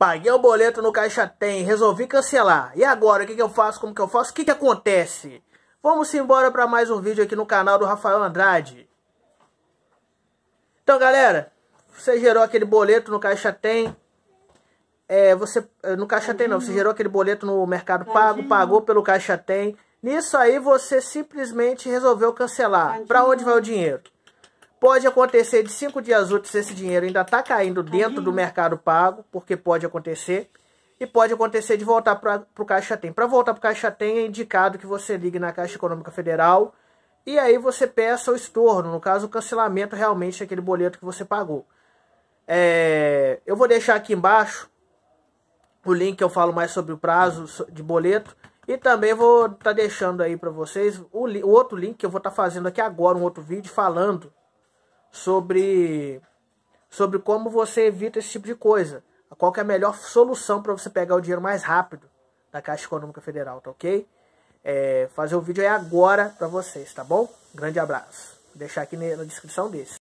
Paguei o boleto no Caixa Tem, resolvi cancelar. E agora, o que, que eu faço? Como que eu faço? O que, que acontece? Vamos embora para mais um vídeo aqui no canal do Rafael Andrade. Então, galera, você gerou aquele boleto no Caixa Tem. É, você, eh, no Caixa Tem não, você gerou aquele boleto no Mercado Pago, pagou pelo Caixa Tem. Nisso aí você simplesmente resolveu cancelar. Para onde vai o dinheiro? Pode acontecer de cinco dias úteis esse dinheiro ainda está caindo tá dentro do mercado pago, porque pode acontecer. E pode acontecer de voltar para o Caixa Tem. Para voltar para o Caixa Tem, é indicado que você ligue na Caixa Econômica Federal e aí você peça o estorno, no caso, o cancelamento realmente daquele boleto que você pagou. É, eu vou deixar aqui embaixo o link que eu falo mais sobre o prazo de boleto. E também vou estar tá deixando aí para vocês o, o, outro link que eu vou estar tá fazendo aqui agora, um outro vídeo falando sobre sobre como você evita esse tipo de coisa. Qual é a melhor solução para você pegar o dinheiro mais rápido da Caixa Econômica Federal, tá ok? É, fazer o vídeo é agora para vocês, tá bom? Grande abraço. Vou deixar aqui na descrição desse.